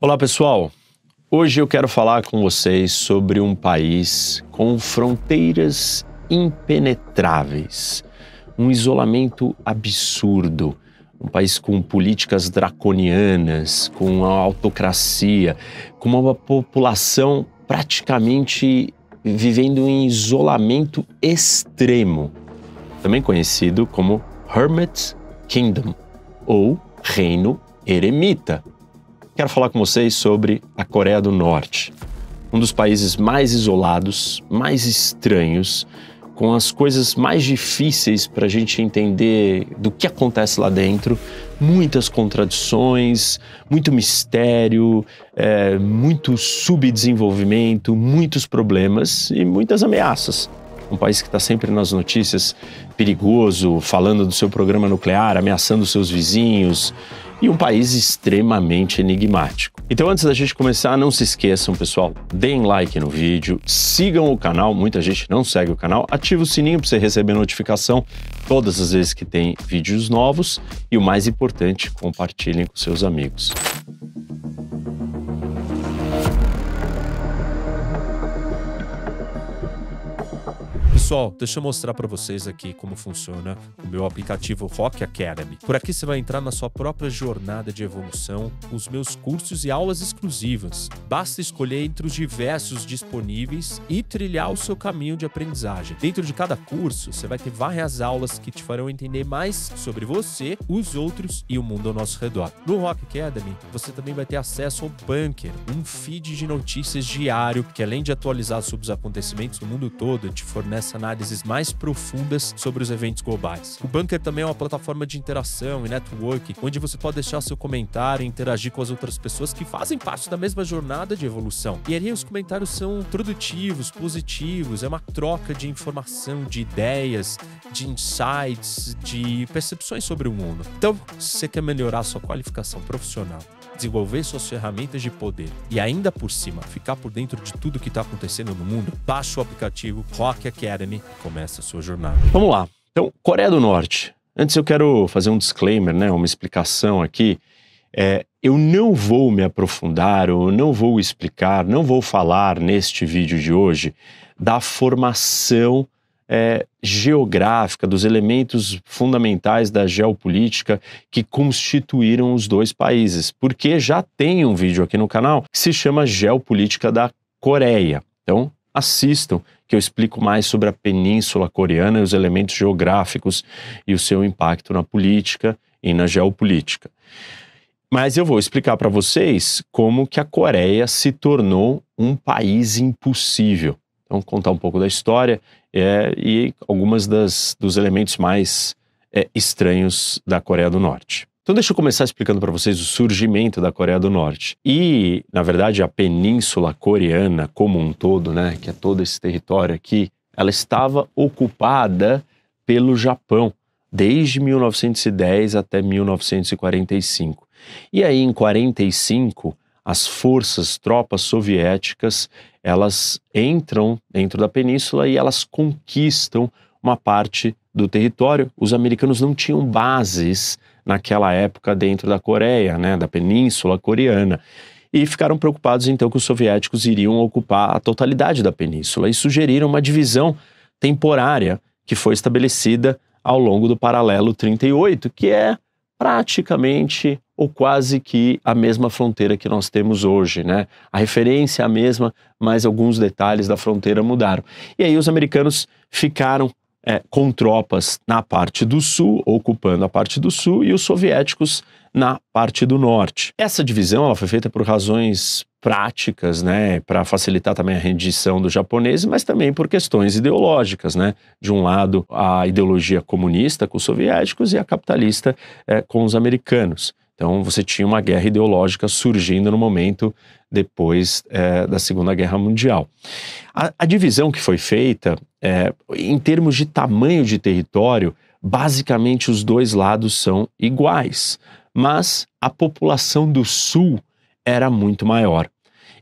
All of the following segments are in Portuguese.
Olá, pessoal. Hoje eu quero falar com vocês sobre um país com fronteiras impenetráveis, um isolamento absurdo, um país com políticas draconianas, com uma autocracia, com uma população praticamente vivendo em isolamento extremo, também conhecido como Hermit Kingdom ou Reino Eremita quero falar com vocês sobre a Coreia do Norte, um dos países mais isolados, mais estranhos, com as coisas mais difíceis para a gente entender do que acontece lá dentro, muitas contradições, muito mistério, é, muito subdesenvolvimento, muitos problemas e muitas ameaças um país que está sempre nas notícias, perigoso, falando do seu programa nuclear, ameaçando seus vizinhos, e um país extremamente enigmático. Então, antes da gente começar, não se esqueçam, pessoal, deem like no vídeo, sigam o canal, muita gente não segue o canal, ative o sininho para você receber notificação todas as vezes que tem vídeos novos e o mais importante, compartilhem com seus amigos. Pessoal, deixa eu mostrar para vocês aqui como funciona o meu aplicativo Rock Academy. Por aqui você vai entrar na sua própria jornada de evolução, com os meus cursos e aulas exclusivas. Basta escolher entre os diversos disponíveis e trilhar o seu caminho de aprendizagem. Dentro de cada curso, você vai ter várias aulas que te farão entender mais sobre você, os outros e o mundo ao nosso redor. No Rock Academy, você também vai ter acesso ao Bunker, um feed de notícias diário que além de atualizar sobre os acontecimentos do mundo todo, te fornece análises mais profundas sobre os eventos globais. O Bunker também é uma plataforma de interação e network, onde você pode deixar seu comentário e interagir com as outras pessoas que fazem parte da mesma jornada de evolução. E ali os comentários são produtivos, positivos, é uma troca de informação, de ideias, de insights, de percepções sobre o mundo. Então, se você quer melhorar sua qualificação profissional, desenvolver suas ferramentas de poder e ainda por cima ficar por dentro de tudo que está acontecendo no mundo, baixa o aplicativo Rock Academy e começa a sua jornada. Vamos lá. Então, Coreia do Norte. Antes eu quero fazer um disclaimer, né, uma explicação aqui. É, eu não vou me aprofundar, ou não vou explicar, não vou falar neste vídeo de hoje da formação é, geográfica, dos elementos fundamentais da geopolítica que constituíram os dois países. Porque já tem um vídeo aqui no canal que se chama Geopolítica da Coreia. Então, assistam, que eu explico mais sobre a Península Coreana e os elementos geográficos e o seu impacto na política e na geopolítica. Mas eu vou explicar para vocês como que a Coreia se tornou um país impossível. Então, contar um pouco da história é, e algumas das, dos elementos mais é, estranhos da Coreia do Norte. Então, deixa eu começar explicando para vocês o surgimento da Coreia do Norte. E, na verdade, a Península Coreana, como um todo, né, que é todo esse território aqui, ela estava ocupada pelo Japão desde 1910 até 1945. E aí, em 45, as forças, tropas soviéticas, elas entram dentro da península e elas conquistam uma parte do território. Os americanos não tinham bases naquela época dentro da Coreia, né, da península coreana. E ficaram preocupados então que os soviéticos iriam ocupar a totalidade da península e sugeriram uma divisão temporária que foi estabelecida ao longo do paralelo 38, que é praticamente ou quase que a mesma fronteira que nós temos hoje, né? A referência é a mesma, mas alguns detalhes da fronteira mudaram. E aí os americanos ficaram é, com tropas na parte do sul, ocupando a parte do sul, e os soviéticos na parte do norte. Essa divisão ela foi feita por razões práticas, né, para facilitar também a rendição do japonês, mas também por questões ideológicas, né? De um lado, a ideologia comunista com os soviéticos e a capitalista é, com os americanos. Então, você tinha uma guerra ideológica surgindo no momento depois é, da Segunda Guerra Mundial. A, a divisão que foi feita, é, em termos de tamanho de território, basicamente os dois lados são iguais, mas a população do Sul era muito maior.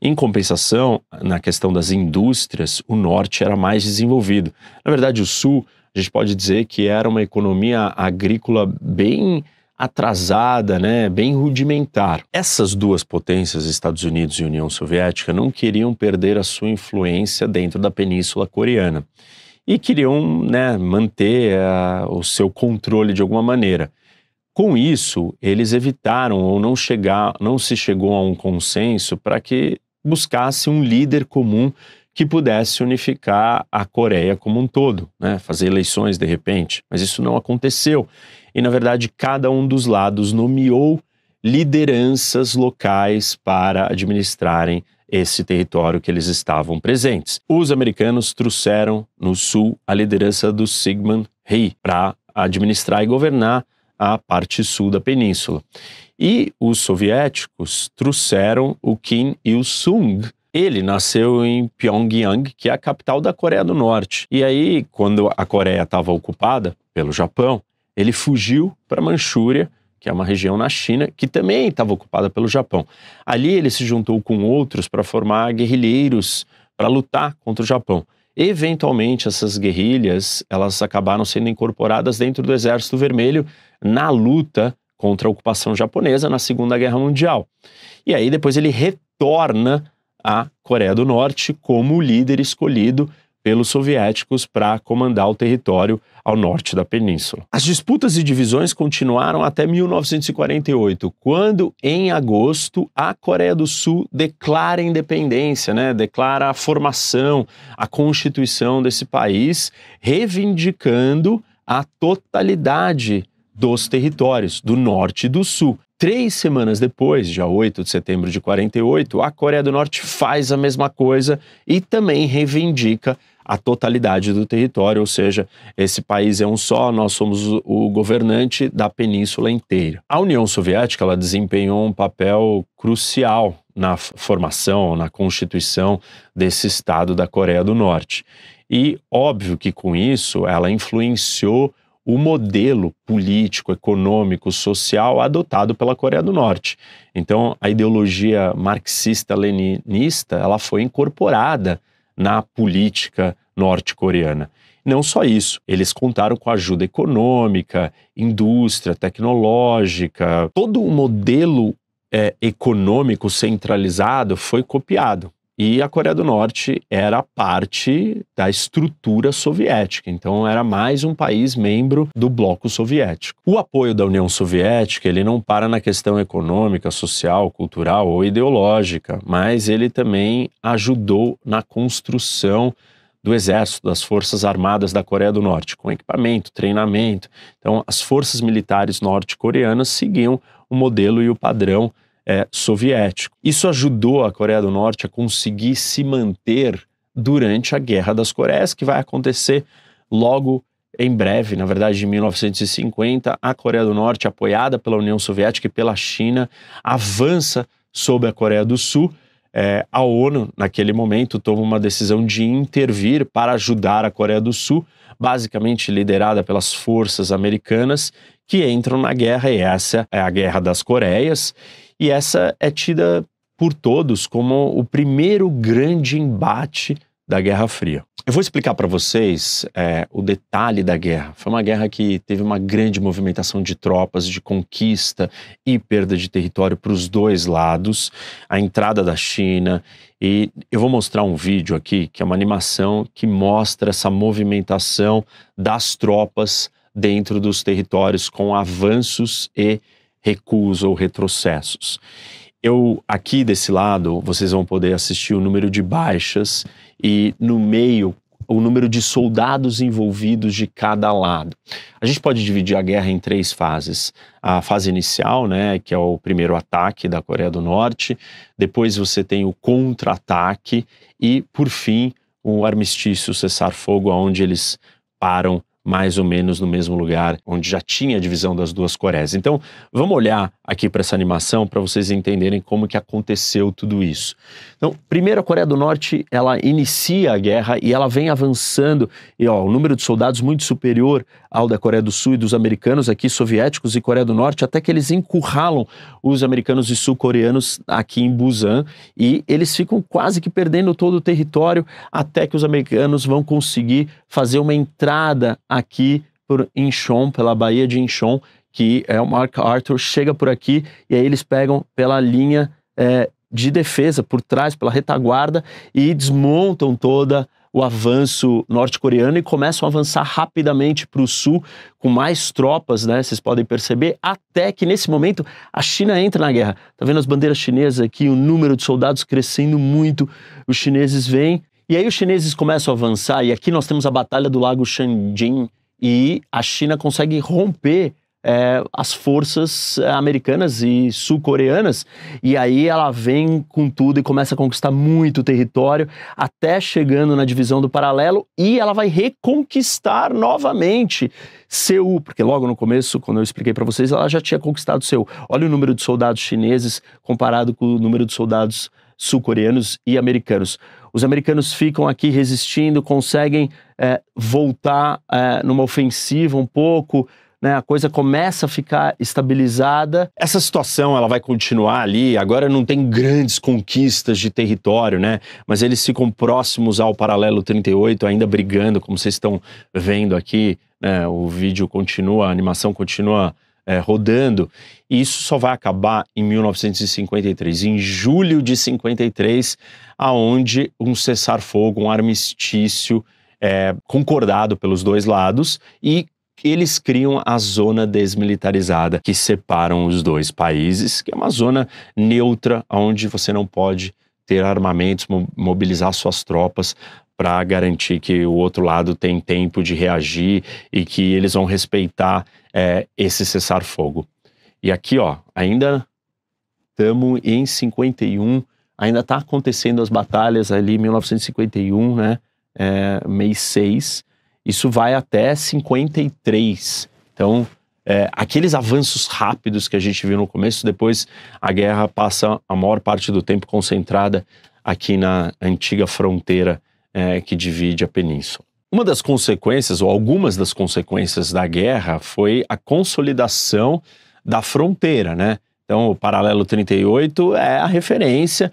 Em compensação, na questão das indústrias, o norte era mais desenvolvido. Na verdade, o sul, a gente pode dizer que era uma economia agrícola bem atrasada, né, bem rudimentar. Essas duas potências, Estados Unidos e União Soviética, não queriam perder a sua influência dentro da Península Coreana e queriam né, manter a, eh, o seu controle de alguma maneira. Com isso, eles evitaram ou não, chegar, não se chegou a um consenso para que buscasse um líder comum que pudesse unificar a Coreia como um todo, né? fazer eleições de repente. Mas isso não aconteceu. E, na verdade, cada um dos lados nomeou lideranças locais para administrarem esse território que eles estavam presentes. Os americanos trouxeram no sul a liderança do Sigmund Rhee para administrar e governar à parte sul da península. E os soviéticos trouxeram o Kim Il-sung. Ele nasceu em Pyongyang, que é a capital da Coreia do Norte. E aí, quando a Coreia estava ocupada pelo Japão, ele fugiu para a Manchúria, que é uma região na China que também estava ocupada pelo Japão. Ali ele se juntou com outros para formar guerrilheiros para lutar contra o Japão. Eventualmente, essas guerrilhas elas acabaram sendo incorporadas dentro do Exército Vermelho na luta contra a ocupação japonesa na Segunda Guerra Mundial. E aí depois ele retorna à Coreia do Norte como líder escolhido pelos soviéticos para comandar o território ao norte da península. As disputas e divisões continuaram até 1948, quando, em agosto, a Coreia do Sul declara independência, né? declara a formação, a constituição desse país, reivindicando a totalidade dos territórios do norte e do sul. Três semanas depois, dia 8 de setembro de 48, a Coreia do Norte faz a mesma coisa e também reivindica a totalidade do território, ou seja, esse país é um só, nós somos o governante da península inteira. A União Soviética ela desempenhou um papel crucial na formação, na constituição desse Estado da Coreia do Norte. E óbvio que com isso ela influenciou o modelo político, econômico, social adotado pela Coreia do Norte. Então, a ideologia marxista-leninista, ela foi incorporada na política norte-coreana. Não só isso, eles contaram com ajuda econômica, indústria, tecnológica, todo o modelo é, econômico centralizado foi copiado. E a Coreia do Norte era parte da estrutura soviética, então era mais um país membro do bloco soviético. O apoio da União Soviética, ele não para na questão econômica, social, cultural ou ideológica, mas ele também ajudou na construção do exército, das forças armadas da Coreia do Norte, com equipamento, treinamento. Então, as forças militares norte-coreanas seguiam o modelo e o padrão é, soviético. Isso ajudou a Coreia do Norte a conseguir se manter durante a Guerra das Coreias, que vai acontecer logo em breve, na verdade, de 1950, a Coreia do Norte, apoiada pela União Soviética e pela China, avança sobre a Coreia do Sul. É, a ONU, naquele momento, toma uma decisão de intervir para ajudar a Coreia do Sul, basicamente liderada pelas forças americanas, que entram na guerra, e essa é a Guerra das Coreias, e essa é tida por todos como o primeiro grande embate da Guerra Fria. Eu vou explicar para vocês é, o detalhe da guerra. Foi uma guerra que teve uma grande movimentação de tropas, de conquista e perda de território para os dois lados, a entrada da China. E eu vou mostrar um vídeo aqui, que é uma animação que mostra essa movimentação das tropas dentro dos territórios com avanços e recuos ou retrocessos. Eu aqui desse lado, vocês vão poder assistir o número de baixas e no meio o número de soldados envolvidos de cada lado. A gente pode dividir a guerra em três fases. A fase inicial, né, que é o primeiro ataque da Coreia do Norte, depois você tem o contra-ataque e, por fim, o armistício, cessar-fogo, onde eles param mais ou menos no mesmo lugar onde já tinha a divisão das duas Coreias. Então, vamos olhar aqui para essa animação para vocês entenderem como que aconteceu tudo isso. Então, primeiro a Coreia do Norte, ela inicia a guerra e ela vem avançando, e ó, o número de soldados muito superior ao da Coreia do Sul e dos americanos aqui, soviéticos e Coreia do Norte, até que eles encurralam os americanos e sul-coreanos aqui em Busan e eles ficam quase que perdendo todo o território até que os americanos vão conseguir fazer uma entrada aqui por Inchon, pela Baía de Inchon, que é o Mark Arthur, chega por aqui e aí eles pegam pela linha é, de defesa, por trás, pela retaguarda e desmontam toda o avanço norte-coreano e começam a avançar rapidamente para o sul com mais tropas, né? Vocês podem perceber até que nesse momento a China entra na guerra. Tá vendo as bandeiras chinesas aqui, o número de soldados crescendo muito. Os chineses vêm e aí os chineses começam a avançar, e aqui nós temos a batalha do Lago Shanjin, e a China consegue romper é, as forças é, americanas e sul-coreanas. E aí ela vem com tudo e começa a conquistar muito território, até chegando na divisão do paralelo, e ela vai reconquistar novamente Seul, porque logo no começo, quando eu expliquei para vocês, ela já tinha conquistado Seul. Olha o número de soldados chineses comparado com o número de soldados sul-coreanos e americanos. Os americanos ficam aqui resistindo, conseguem é, voltar é, numa ofensiva um pouco, né? A coisa começa a ficar estabilizada. Essa situação ela vai continuar ali. Agora não tem grandes conquistas de território, né? Mas eles ficam próximos ao paralelo 38, ainda brigando, como vocês estão vendo aqui. Né? O vídeo continua, a animação continua é, rodando. E isso só vai acabar em 1953, em julho de 53, aonde um cessar-fogo, um armistício é, concordado pelos dois lados e eles criam a zona desmilitarizada que separam os dois países, que é uma zona neutra onde você não pode ter armamentos, mobilizar suas tropas para garantir que o outro lado tem tempo de reagir e que eles vão respeitar é, esse cessar-fogo. E aqui, ó, ainda estamos em 51, ainda está acontecendo as batalhas ali 1951, né? É, mês 6. Isso vai até 53. Então, é, aqueles avanços rápidos que a gente viu no começo, depois a guerra passa a maior parte do tempo concentrada aqui na antiga fronteira é, que divide a península. Uma das consequências, ou algumas das consequências da guerra, foi a consolidação da fronteira, né? Então, o paralelo 38 é a referência.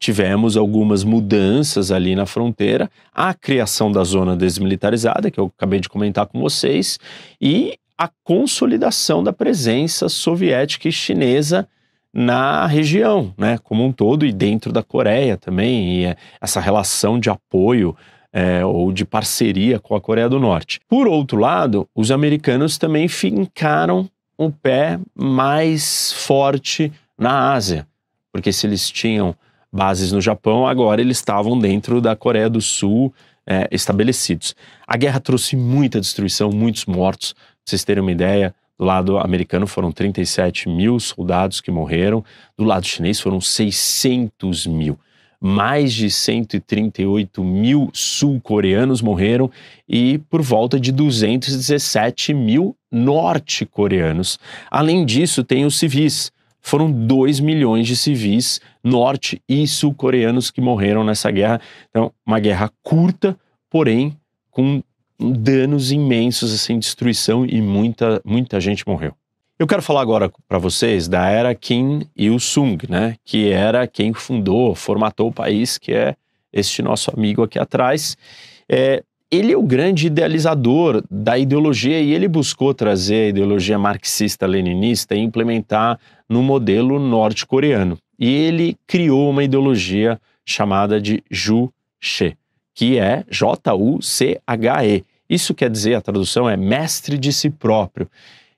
Tivemos algumas mudanças ali na fronteira, a criação da zona desmilitarizada, que eu acabei de comentar com vocês, e a consolidação da presença soviética e chinesa na região, né, como um todo e dentro da Coreia também, e é essa relação de apoio é, ou de parceria com a Coreia do Norte. Por outro lado, os americanos também fincaram o um pé mais forte na Ásia, porque se eles tinham bases no Japão, agora eles estavam dentro da Coreia do Sul é, estabelecidos. A guerra trouxe muita destruição, muitos mortos, pra vocês terem uma ideia, do lado americano foram 37 mil soldados que morreram, do lado chinês foram 600 mil. Mais de 138 mil sul-coreanos morreram e por volta de 217 mil norte-coreanos. Além disso, tem os civis. Foram 2 milhões de civis norte e sul-coreanos que morreram nessa guerra. Então, uma guerra curta, porém com danos imensos, assim, destruição e muita, muita gente morreu. Eu quero falar agora para vocês da era Kim Il-sung, né? Que era quem fundou, formatou o país, que é este nosso amigo aqui atrás. É, ele é o grande idealizador da ideologia e ele buscou trazer a ideologia marxista-leninista e implementar no modelo norte-coreano. E ele criou uma ideologia chamada de Juche, que é J-U-C-H-E, isso quer dizer, a tradução é mestre de si próprio.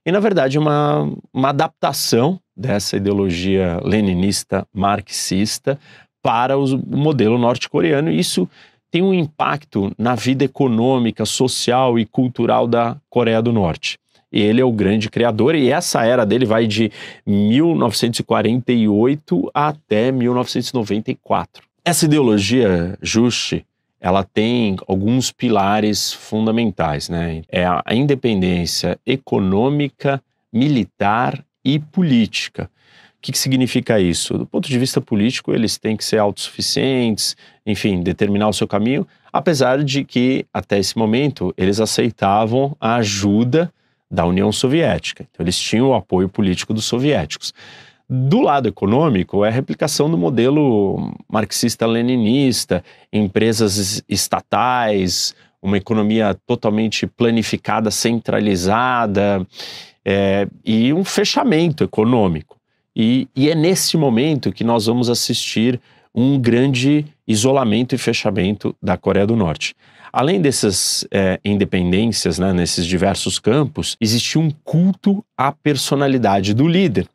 E, na verdade, uma, uma adaptação dessa ideologia leninista marxista para o modelo norte-coreano. Isso tem um impacto na vida econômica, social e cultural da Coreia do Norte. Ele é o grande criador e essa era dele vai de 1948 até 1994. Essa ideologia Juche ela tem alguns pilares fundamentais, né? É a independência econômica, militar e política. O que, que, significa isso? Do ponto de vista político, eles têm que ser autossuficientes, enfim, determinar o seu caminho, apesar de que, até esse momento, eles aceitavam a ajuda da União Soviética. Então, eles tinham o apoio político dos soviéticos. Do lado econômico, é a replicação do modelo marxista-leninista, empresas estatais, uma economia totalmente planificada, centralizada, é, e um fechamento econômico. E, e é nesse momento que nós vamos assistir um grande isolamento e fechamento da Coreia do Norte. Além dessas é, independências, né, nesses diversos campos, existia um culto à personalidade do líder.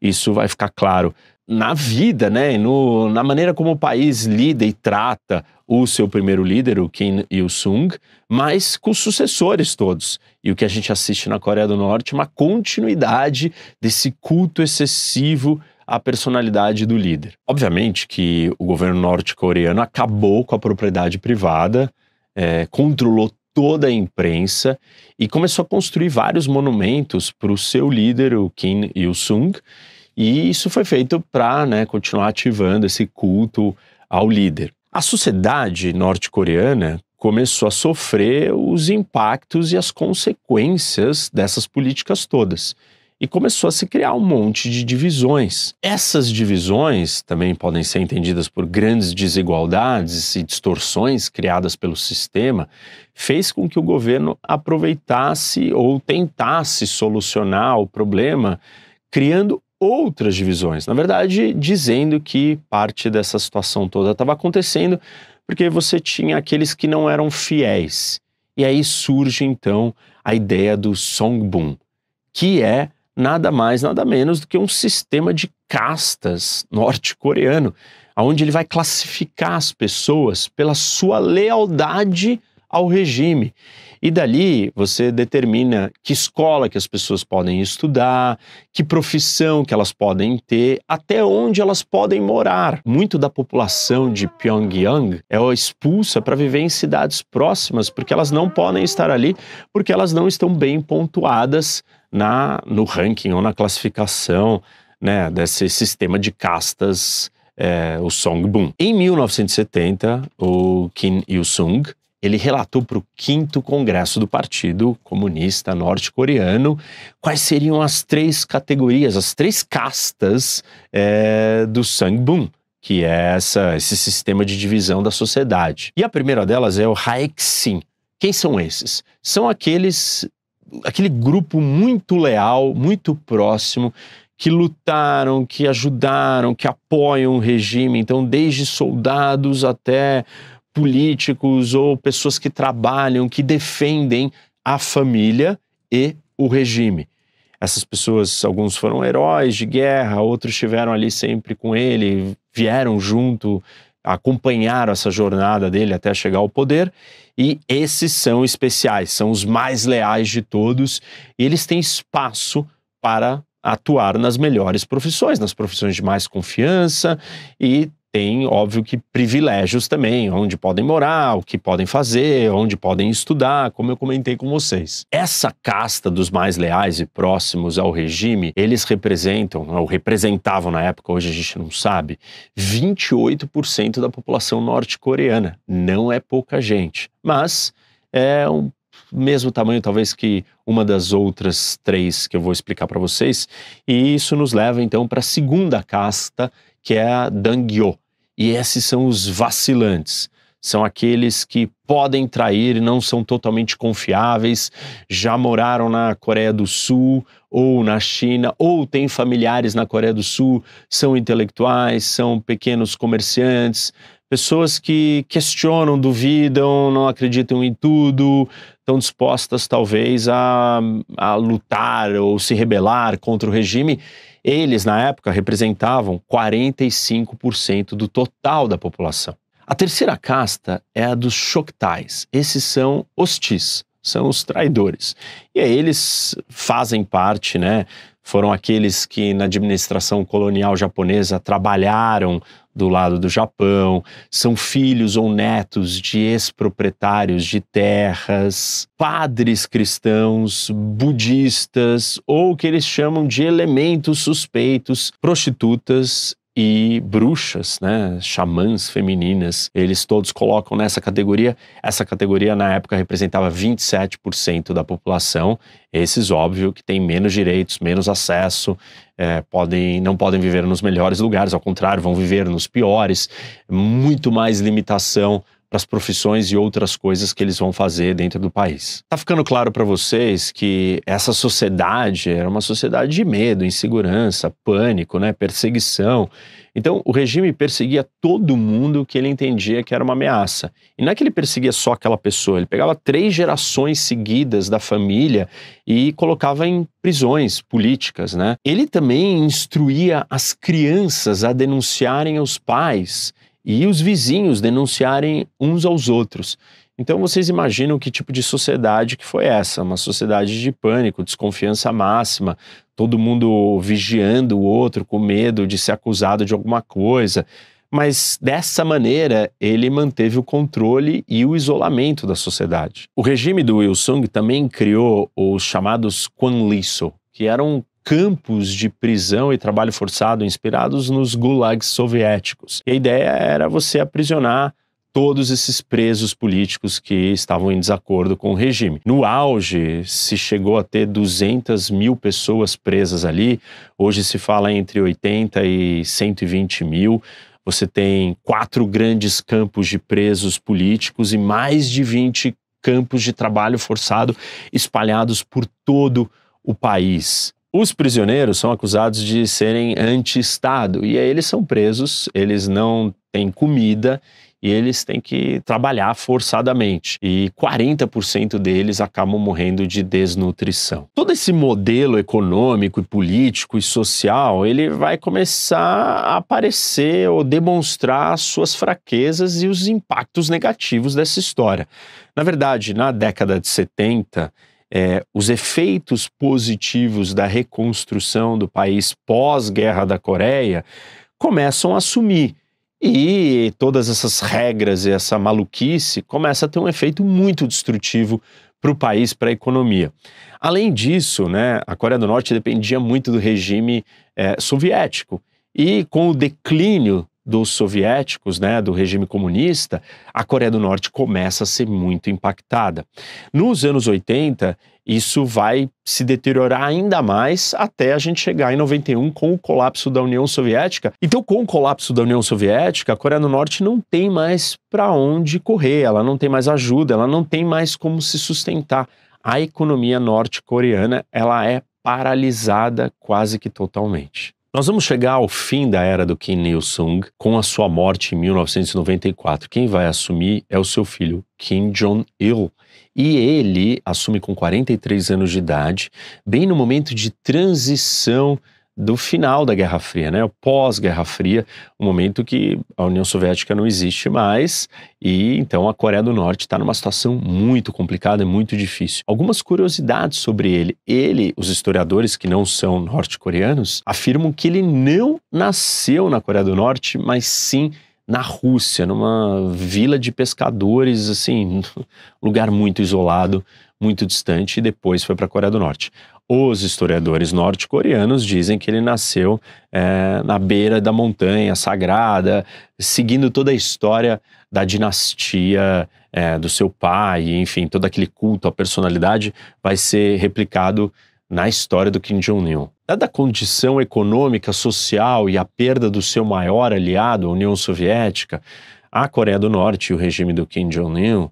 Isso vai ficar claro na vida, né? No, na maneira como o país lida e trata o seu primeiro líder, o Kim Il-sung, mas com os sucessores todos. E o que a gente assiste na Coreia do Norte, é uma continuidade desse culto excessivo à personalidade do líder. Obviamente que o governo norte-coreano acabou com a propriedade privada, é, controlou toda a imprensa e começou a construir vários monumentos para o seu líder, o Kim Il-sung, e isso foi feito para né, continuar ativando esse culto ao líder. A sociedade norte-coreana começou a sofrer os impactos e as consequências dessas políticas todas e começou a se criar um monte de divisões. Essas divisões também podem ser entendidas por grandes desigualdades e distorções criadas pelo sistema, fez com que o governo aproveitasse ou tentasse solucionar o problema criando outras divisões. Na verdade, dizendo que parte dessa situação toda estava acontecendo porque você tinha aqueles que não eram fiéis. E aí surge então a ideia do songbun, que é nada mais, nada menos do que um sistema de castas norte-coreano, onde ele vai classificar as pessoas pela sua lealdade ao regime. E dali você determina que escola que as pessoas podem estudar, que profissão que elas podem ter, até onde elas podem morar. Muito da população de Pyongyang é expulsa para viver em cidades próximas, porque elas não podem estar ali, porque elas não estão bem pontuadas na, no ranking ou na classificação né, desse sistema de castas, é, o Songbun. Em 1970, o Kim Il-sung ele relatou para o quinto congresso do Partido Comunista Norte-Coreano quais seriam as três categorias, as três castas é, do Sangbun, que é essa, esse sistema de divisão da sociedade. E a primeira delas é o Haeksin. Quem são esses? São aqueles aquele grupo muito leal, muito próximo, que lutaram, que ajudaram, que apoiam o regime. Então, desde soldados até políticos ou pessoas que trabalham, que defendem a família e o regime. Essas pessoas, alguns foram heróis de guerra, outros estiveram ali sempre com ele, vieram junto acompanharam essa jornada dele até chegar ao poder, e esses são especiais, são os mais leais de todos, e eles têm espaço para atuar nas melhores profissões, nas profissões de mais confiança e tem, óbvio, que privilégios também, onde podem morar, o que podem fazer, onde podem estudar, como eu comentei com vocês. Essa casta dos mais leais e próximos ao regime, eles representam, ou representavam na época, hoje a gente não sabe, 28% da população norte-coreana. Não é pouca gente, mas é um mesmo tamanho talvez que uma das outras três que eu vou explicar para vocês, e isso nos leva então para a segunda casta que é a Dangyo. E esses são os vacilantes. São aqueles que podem trair, não são totalmente confiáveis, já moraram na Coreia do Sul ou na China, ou têm familiares na Coreia do Sul, são intelectuais, são pequenos comerciantes, pessoas que questionam, duvidam, não acreditam em tudo, estão dispostas talvez a, a lutar ou se rebelar contra o regime eles, na época, representavam 45% do total da população. A terceira casta é a dos Shoktais. Esses são hostis, são os traidores. E aí eles fazem parte, né? Foram aqueles que na administração colonial japonesa trabalharam do lado do Japão, são filhos ou netos de ex-proprietários de terras, padres cristãos, budistas ou o que eles chamam de elementos suspeitos, prostitutas e bruxas, né, xamãs femininas, eles todos colocam nessa categoria. Essa categoria na época representava 27% da população. Esses, óbvio, que têm menos direitos, menos acesso, é, podem, não podem viver nos melhores lugares, ao contrário, vão viver nos piores, muito mais limitação para as profissões e outras coisas que eles vão fazer dentro do país. Tá ficando claro para vocês que essa sociedade era uma sociedade de medo, insegurança, pânico, né, perseguição. Então, o regime perseguia todo mundo que ele entendia que era uma ameaça. E não é que ele perseguia só aquela pessoa, ele pegava três gerações seguidas da família e colocava em prisões políticas, né? Ele também instruía as crianças a denunciarem os pais e os vizinhos denunciarem uns aos outros. Então vocês imaginam que tipo de sociedade que foi essa? Uma sociedade de pânico, desconfiança máxima, todo mundo vigiando o outro com medo de ser acusado de alguma coisa. Mas dessa maneira ele manteve o controle e o isolamento da sociedade. O regime do Wilson também criou os chamados Kwanliso, que eram campos de prisão e trabalho forçado inspirados nos gulags soviéticos. E a ideia era você aprisionar todos esses presos políticos que estavam em desacordo com o regime. No auge, se chegou a ter 200 mil pessoas presas ali, hoje se fala entre 80 e 120 mil. Você tem quatro grandes campos de presos políticos e mais de 20 campos de trabalho forçado espalhados por todo o país. Os prisioneiros são acusados de serem anti-Estado e aí eles são presos, eles não têm comida e eles têm que trabalhar forçadamente. E 40% deles acabam morrendo de desnutrição. Todo esse modelo econômico e político e social, ele vai começar a aparecer ou demonstrar suas fraquezas e os impactos negativos dessa história. Na verdade, na década de 70, é, os efeitos positivos da reconstrução do país pós-guerra da Coreia começam a sumir. E todas essas regras e essa maluquice começa a ter um efeito muito destrutivo para o país, para a economia. Além disso, né, a Coreia do Norte dependia muito do regime é, soviético. E com o declínio dos soviéticos, né, do regime comunista, a Coreia do Norte começa a ser muito impactada. Nos anos 80, isso vai se deteriorar ainda mais até a gente chegar em 91 com o colapso da União Soviética. Então, com o colapso da União Soviética, a Coreia do Norte não tem mais para onde correr, ela não tem mais ajuda, ela não tem mais como se sustentar. A economia norte-coreana, ela é paralisada quase que totalmente. Nós vamos chegar ao fim da era do Kim Il-sung com a sua morte em 1994. Quem vai assumir é o seu filho Kim Jong-il. E ele assume com 43 anos de idade, bem no momento de transição do final da Guerra Fria, né? O pós-Guerra Fria, um momento que a União Soviética não existe mais e então a Coreia do Norte está numa situação muito complicada, muito difícil. Algumas curiosidades sobre ele. Ele, os historiadores que não são norte-coreanos, afirmam que ele não nasceu na Coreia do Norte, mas sim na Rússia, numa vila de pescadores, assim, lugar muito isolado, muito distante, e depois foi para a Coreia do Norte. Os historiadores norte-coreanos dizem que ele nasceu é, na beira da montanha sagrada, seguindo toda a história da dinastia é, do seu pai, enfim, todo aquele culto à personalidade vai ser replicado na história do Kim Jong-un. Dada a condição econômica, social e a perda do seu maior aliado, a União Soviética, a Coreia do Norte e o regime do Kim Jong-un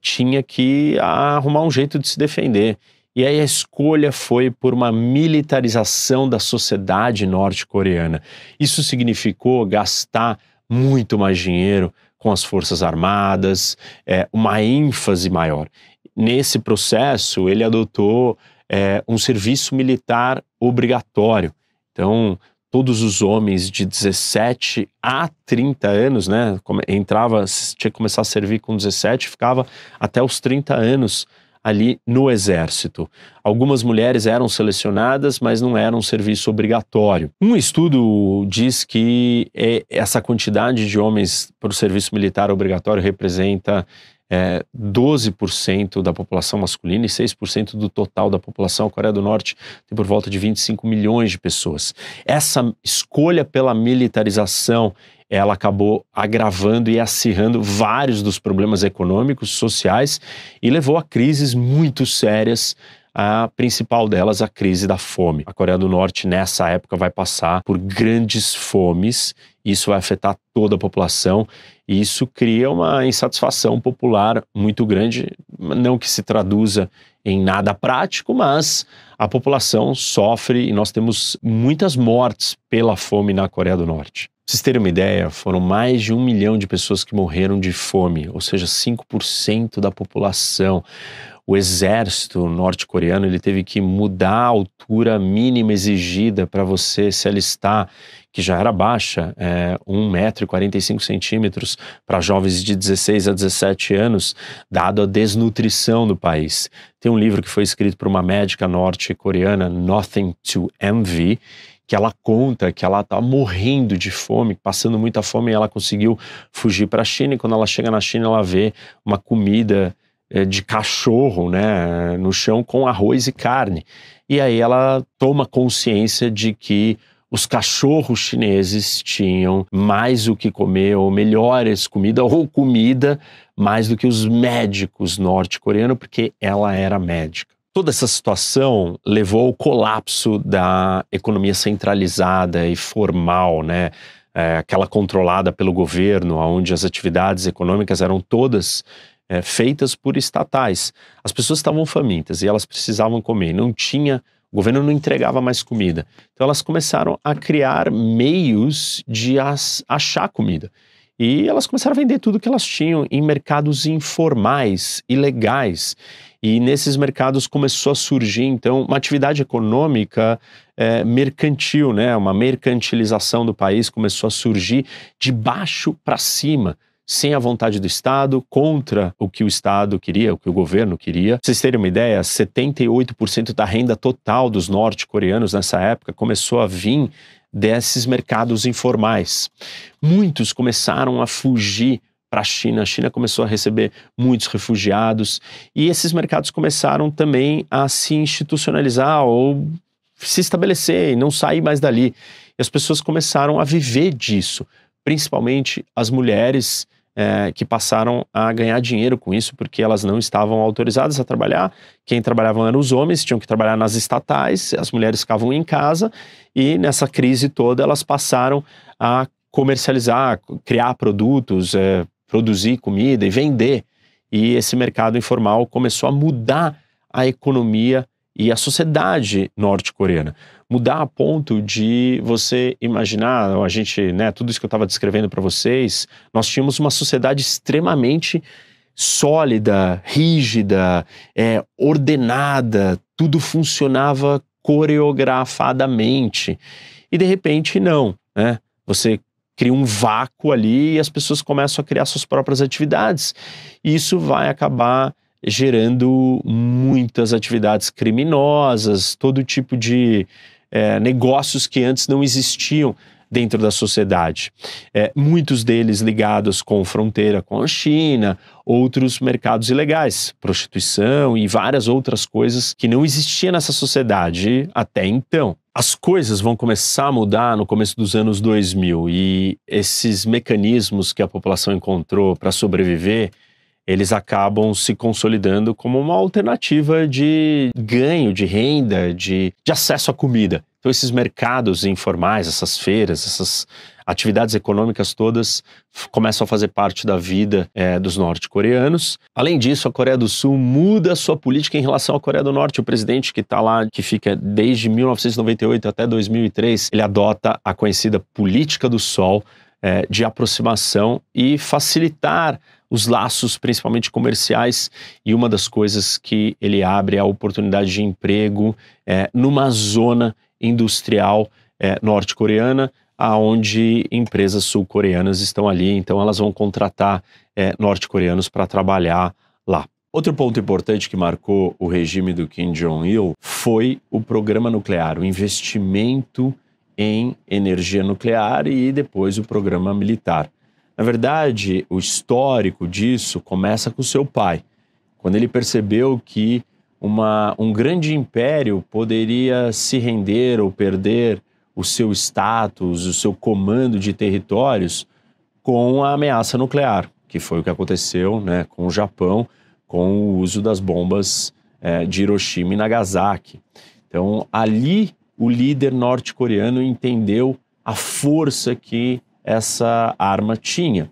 tinha que arrumar um jeito de se defender. E aí a escolha foi por uma militarização da sociedade norte-coreana. Isso significou gastar muito mais dinheiro com as forças armadas, é, uma ênfase maior. Nesse processo, ele adotou é, um serviço militar obrigatório. Então, todos os homens de 17 a 30 anos, né? Entrava, tinha que começar a servir com 17, ficava até os 30 anos ali no Exército. Algumas mulheres eram selecionadas, mas não era um serviço obrigatório. Um estudo diz que é, essa quantidade de homens para o serviço militar obrigatório representa é, 12% da população masculina e 6% do total da população. A Coreia do Norte tem por volta de 25 milhões de pessoas. Essa escolha pela militarização ela acabou agravando e acirrando vários dos problemas econômicos, sociais e levou a crises muito sérias a principal delas, a crise da fome. A Coreia do Norte, nessa época, vai passar por grandes fomes isso vai afetar toda a população e isso cria uma insatisfação popular muito grande, não que se traduza em nada prático, mas a população sofre e nós temos muitas mortes pela fome na Coreia do Norte. Pra vocês terem uma ideia, foram mais de um milhão de pessoas que morreram de fome, ou seja, 5% da população. O exército norte-coreano ele teve que mudar a altura mínima exigida para você se alistar que já era baixa, é, 1,45m para jovens de 16 a 17 anos, dado a desnutrição do país. Tem um livro que foi escrito por uma médica norte-coreana, Nothing to Envy, que ela conta que ela está morrendo de fome, passando muita fome, e ela conseguiu fugir para a China, e quando ela chega na China, ela vê uma comida é, de cachorro, né, no chão com arroz e carne. E aí ela toma consciência de que os cachorros chineses tinham mais o que comer, ou melhores comida, ou comida mais do que os médicos norte-coreanos, porque ela era médica. Toda essa situação levou ao colapso da economia centralizada e formal, né? É, aquela controlada pelo governo, onde as atividades econômicas eram todas é, feitas por estatais. As pessoas estavam famintas e elas precisavam comer, não tinha o governo não entregava mais comida. Então elas começaram a criar meios de achar comida. E elas começaram a vender tudo que elas tinham em mercados informais, ilegais. E nesses mercados começou a surgir, então, uma atividade econômica é, mercantil, né? uma mercantilização do país começou a surgir de baixo para cima sem a vontade do Estado, contra o que o Estado queria, o que o governo queria. Pra vocês terem uma ideia, 78% da renda total dos norte-coreanos nessa época começou a vir desses mercados informais. Muitos começaram a fugir para a China. A China começou a receber muitos refugiados e esses mercados começaram também a se institucionalizar ou se estabelecer e não sair mais dali. E as pessoas começaram a viver disso principalmente as mulheres é, que passaram a ganhar dinheiro com isso, porque elas não estavam autorizadas a trabalhar. Quem trabalhava eram os homens, tinham que trabalhar nas estatais, as mulheres ficavam em casa, e nessa crise toda elas passaram a comercializar, criar produtos, é, produzir comida e vender. E esse mercado informal começou a mudar a economia e a sociedade norte-coreana. Mudar a ponto de você imaginar, a gente, né, tudo isso que eu estava descrevendo para vocês, nós tínhamos uma sociedade extremamente sólida, rígida, é, ordenada, tudo funcionava coreografadamente. E de repente, não. Né? Você cria um vácuo ali e as pessoas começam a criar suas próprias atividades. E isso vai acabar gerando muitas atividades criminosas, todo tipo de é, negócios que antes não existiam dentro da sociedade. É, muitos deles ligados com fronteira com a China, outros mercados ilegais, prostituição e várias outras coisas que não existiam nessa sociedade até então. As coisas vão começar a mudar no começo dos anos 2000 e esses mecanismos que a população encontrou para sobreviver eles acabam se consolidando como uma alternativa de ganho, de renda, de, de acesso à comida. Então, esses mercados informais, essas feiras, essas atividades econômicas todas começam a fazer parte da vida é, dos norte-coreanos. Além disso, a Coreia do Sul muda a sua política em relação à Coreia do Norte. O presidente que está lá, que fica desde 1998 até 2003, ele adota a conhecida política do sol, é, de aproximação e facilitar os laços, principalmente comerciais, e uma das coisas que ele abre é a oportunidade de emprego é, numa zona industrial é, norte-coreana, aonde empresas sul-coreanas estão ali, então elas vão contratar é, norte-coreanos para trabalhar lá. Outro ponto importante que marcou o regime do Kim Jong-il foi o programa nuclear, o investimento em energia nuclear e depois o programa militar. Na verdade, o histórico disso começa com seu pai, quando ele percebeu que uma, um grande império poderia se render ou perder o seu status, o seu comando de territórios com a ameaça nuclear, que foi o que aconteceu né, com o Japão com o uso das bombas é, de Hiroshima e Nagasaki. Então, ali o líder norte-coreano entendeu a força que essa arma tinha.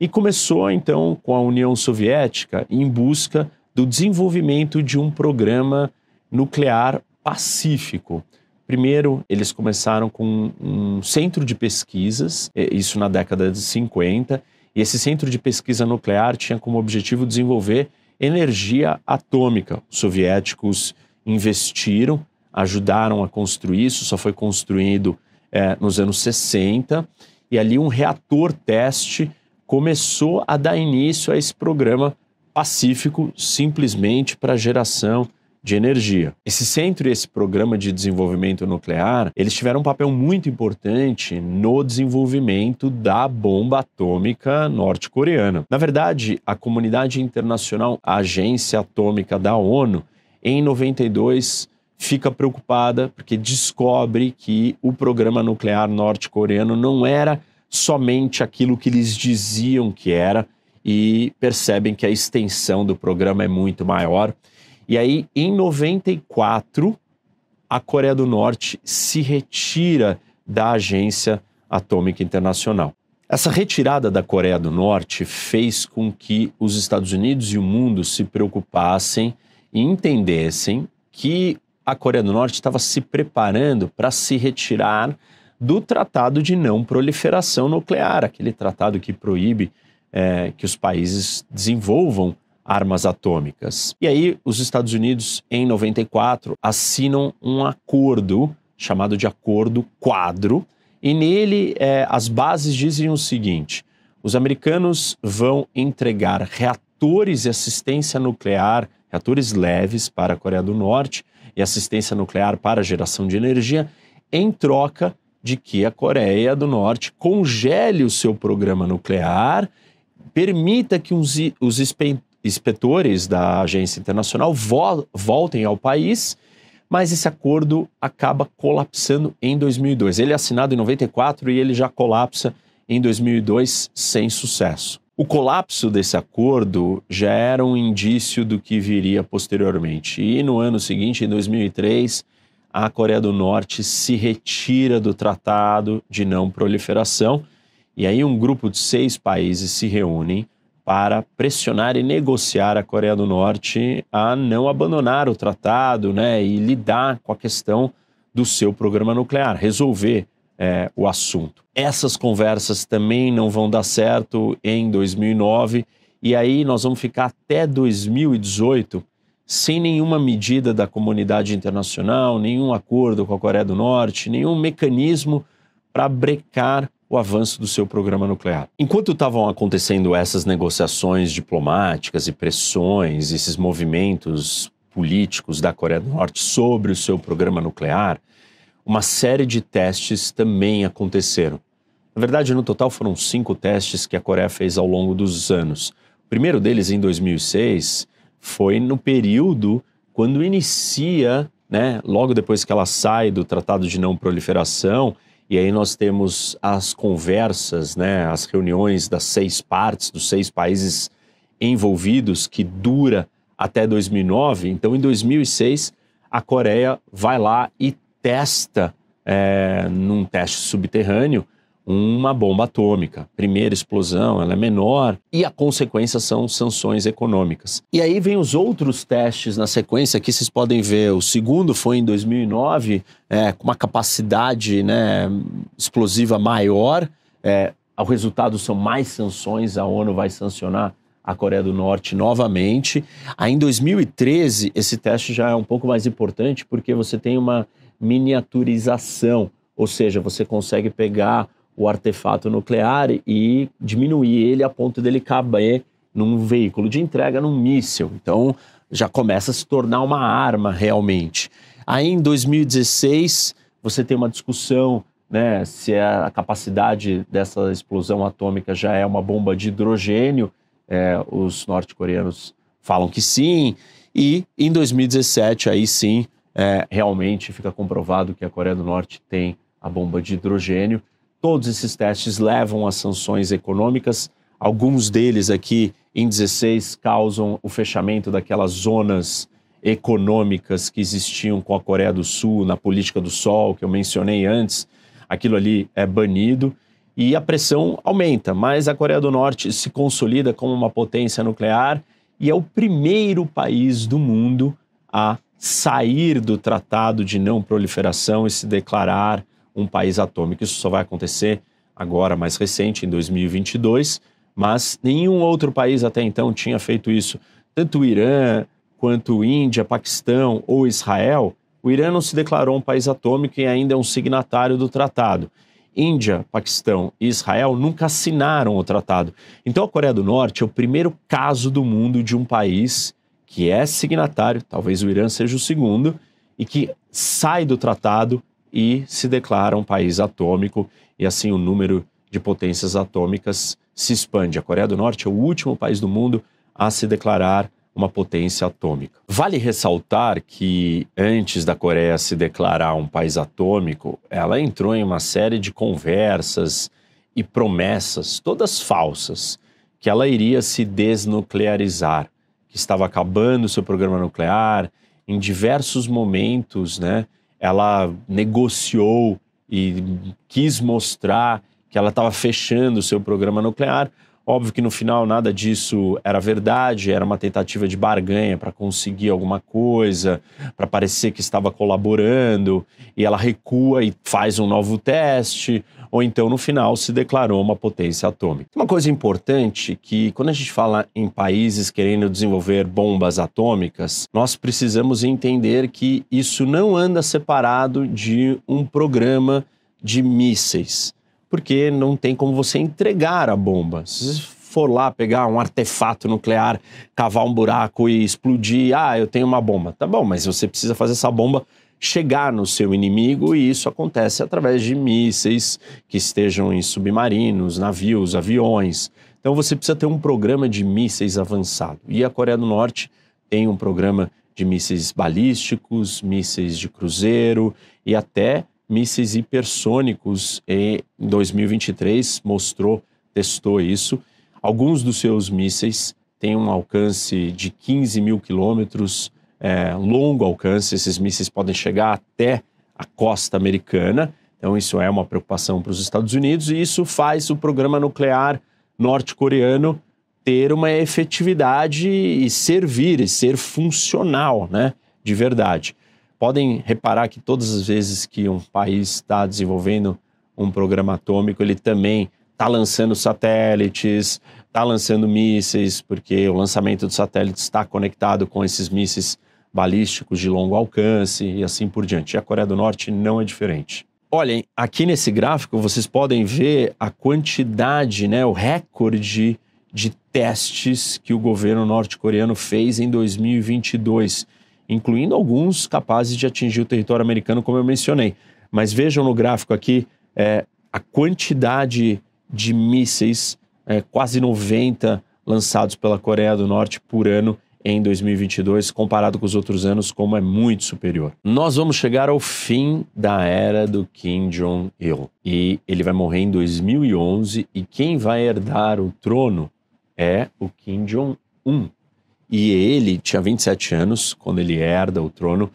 E começou então com a União Soviética em busca do desenvolvimento de um programa nuclear pacífico. Primeiro, eles começaram com um centro de pesquisas, eh, isso na década de 50, e esse centro de pesquisa nuclear tinha como objetivo desenvolver energia atômica. Os soviéticos investiram ajudaram a construir. Isso só foi construído é, nos anos 60. E ali um reator teste começou a dar início a esse programa pacífico simplesmente para geração de energia. Esse centro e esse programa de desenvolvimento nuclear, eles tiveram um papel muito importante no desenvolvimento da bomba atômica norte-coreana. Na verdade, a comunidade internacional, a Agência Atômica da ONU, em 92 fica preocupada porque descobre que o programa nuclear norte-coreano não era somente aquilo que eles diziam que era e percebem que a extensão do programa é muito maior. E aí, em 94, a Coreia do Norte se retira da Agência Atômica Internacional. Essa retirada da Coreia do Norte fez com que os Estados Unidos e o mundo se preocupassem e entendessem que a Coreia do Norte estava se preparando para se retirar do Tratado de Não Proliferação Nuclear, aquele tratado que proíbe é, que os países desenvolvam armas atômicas. E aí, os Estados Unidos, em 94, assinam um acordo chamado de Acordo Quadro, e nele é, as bases dizem o seguinte: os americanos vão entregar reatores e assistência nuclear, reatores leves para a Coreia do Norte, e assistência nuclear para geração de energia, em troca de que a Coreia do Norte congele o seu programa nuclear, permita que os, os inspetores da agência internacional vo voltem ao país, mas esse acordo acaba colapsando em 2002. Ele é assinado em 94 e ele já colapsa em 2002 sem sucesso. O colapso desse acordo já era um indício do que viria posteriormente. E no ano seguinte, em 2003, a Coreia do Norte se retira do Tratado de Não Proliferação. E aí, um grupo de seis países se reúnem para pressionar e negociar a Coreia do Norte a não abandonar o tratado né, e lidar com a questão do seu programa nuclear, resolver é, o assunto. Essas conversas também não vão dar certo em 2009 e aí nós vamos ficar até 2018 sem nenhuma medida da comunidade internacional, nenhum acordo com a Coreia do Norte, nenhum mecanismo para brecar o avanço do seu programa nuclear. Enquanto estavam acontecendo essas negociações diplomáticas e pressões, esses movimentos políticos da Coreia do Norte sobre o seu programa nuclear, uma série de testes também aconteceram. Na verdade, no total foram cinco testes que a Coreia fez ao longo dos anos. O primeiro deles, em 2006, foi no período quando inicia, né, logo depois que ela sai do Tratado de Não Proliferação, e aí nós temos as conversas, né, as reuniões das seis partes, dos seis países envolvidos, que dura até 2009. Então, em 2006, a Coreia vai lá e testa é, num teste subterrâneo uma bomba atômica. Primeira explosão, ela é menor e a consequência são sanções econômicas. E aí vem os outros testes na sequência que vocês podem ver. O segundo foi em 2009, é, com uma capacidade né, explosiva maior. É, o resultado são mais sanções, a ONU vai sancionar a Coreia do Norte novamente. Aí em 2013, esse teste já é um pouco mais importante porque você tem uma miniaturização, ou seja, você consegue pegar o artefato nuclear e diminuir ele a ponto dele caber num veículo de entrega, num míssil. Então, já começa a se tornar uma arma realmente. Aí, em 2016, você tem uma discussão né, se é a capacidade dessa explosão atômica já é uma bomba de hidrogênio. É, os norte-coreanos falam que sim. E em 2017, aí sim, é, realmente fica comprovado que a Coreia do Norte tem a bomba de hidrogênio. Todos esses testes levam a sanções econômicas. Alguns deles aqui, em 16, causam o fechamento daquelas zonas econômicas que existiam com a Coreia do Sul, na política do sol, que eu mencionei antes. Aquilo ali é banido e a pressão aumenta, mas a Coreia do Norte se consolida como uma potência nuclear e é o primeiro país do mundo a sair do tratado de não proliferação e se declarar um país atômico. Isso só vai acontecer agora, mais recente, em 2022, mas nenhum outro país até então tinha feito isso. Tanto o Irã, quanto Índia, Paquistão ou Israel, o Irã não se declarou um país atômico e ainda é um signatário do tratado. Índia, Paquistão e Israel nunca assinaram o tratado. Então a Coreia do Norte é o primeiro caso do mundo de um país que é signatário, talvez o Irã seja o segundo, e que sai do tratado e se declara um país atômico, e assim o número de potências atômicas se expande. A Coreia do Norte é o último país do mundo a se declarar uma potência atômica. Vale ressaltar que antes da Coreia se declarar um país atômico, ela entrou em uma série de conversas e promessas, todas falsas, que ela iria se desnuclearizar que estava acabando o seu programa nuclear, em diversos momentos, né, ela negociou e quis mostrar que ela estava fechando o seu programa nuclear, Óbvio que no final nada disso era verdade, era uma tentativa de barganha para conseguir alguma coisa, para parecer que estava colaborando, e ela recua e faz um novo teste, ou então no final se declarou uma potência atômica. Uma coisa importante que quando a gente fala em países querendo desenvolver bombas atômicas, nós precisamos entender que isso não anda separado de um programa de mísseis porque não tem como você entregar a bomba. Se uhum. for lá pegar um artefato nuclear, cavar um buraco e explodir, ah, eu tenho uma bomba. Tá bom, mas você precisa fazer essa bomba chegar no seu inimigo e isso acontece através de mísseis que estejam em submarinos, navios, aviões. Então você precisa ter um programa de mísseis avançado. E a Coreia do Norte tem um programa de mísseis balísticos, mísseis de cruzeiro e até mísseis hipersônicos em 2023, mostrou, testou isso. Alguns dos seus mísseis têm um alcance de 15 mil quilômetros, é, longo alcance, esses mísseis podem chegar até a costa americana, então isso é uma preocupação para os Estados Unidos e isso faz o programa nuclear norte-coreano ter uma efetividade e servir e ser funcional, né, de verdade podem reparar que todas as vezes que um país está desenvolvendo um programa atômico, ele também está lançando satélites, está lançando mísseis, porque o lançamento dos satélites está conectado com esses mísseis balísticos de longo alcance e assim por diante. E a Coreia do Norte não é diferente. Olhem, aqui nesse gráfico vocês podem ver a quantidade, né, o recorde de testes que o governo norte-coreano fez em 2022 incluindo alguns capazes de atingir o território americano, como eu mencionei. Mas vejam no gráfico aqui é, a quantidade de mísseis, é, quase 90 lançados pela Coreia do Norte por ano em 2022, comparado com os outros anos, como é muito superior. Nós vamos chegar ao fim da era do Kim Jong-il e ele vai morrer em 2011 e quem vai herdar o trono é o Kim Jong-un, e ele tinha 27 anos quando ele herda o trono.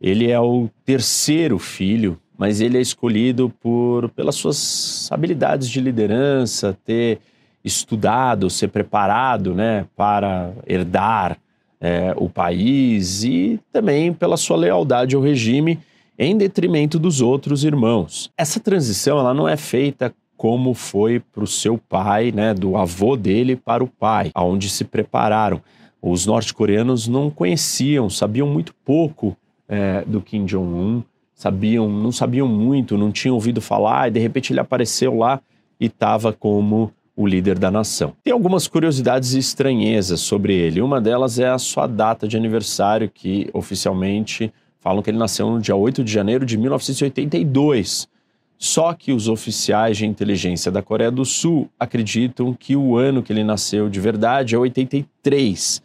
Ele é o terceiro filho, mas ele é escolhido por pelas suas habilidades de liderança, ter estudado, ser preparado, né, para herdar é, o país e também pela sua lealdade ao regime em detrimento dos outros irmãos. Essa transição ela não é feita como foi para o seu pai, né, do avô dele para o pai, aonde se prepararam. Os norte-coreanos não conheciam, sabiam muito pouco é, do Kim Jong-un, sabiam, não sabiam muito, não tinham ouvido falar, e de repente ele apareceu lá e estava como o líder da nação. Tem algumas curiosidades e estranhezas sobre ele. Uma delas é a sua data de aniversário, que oficialmente falam que ele nasceu no dia 8 de janeiro de 1982. Só que os oficiais de inteligência da Coreia do Sul acreditam que o ano que ele nasceu de verdade é 83.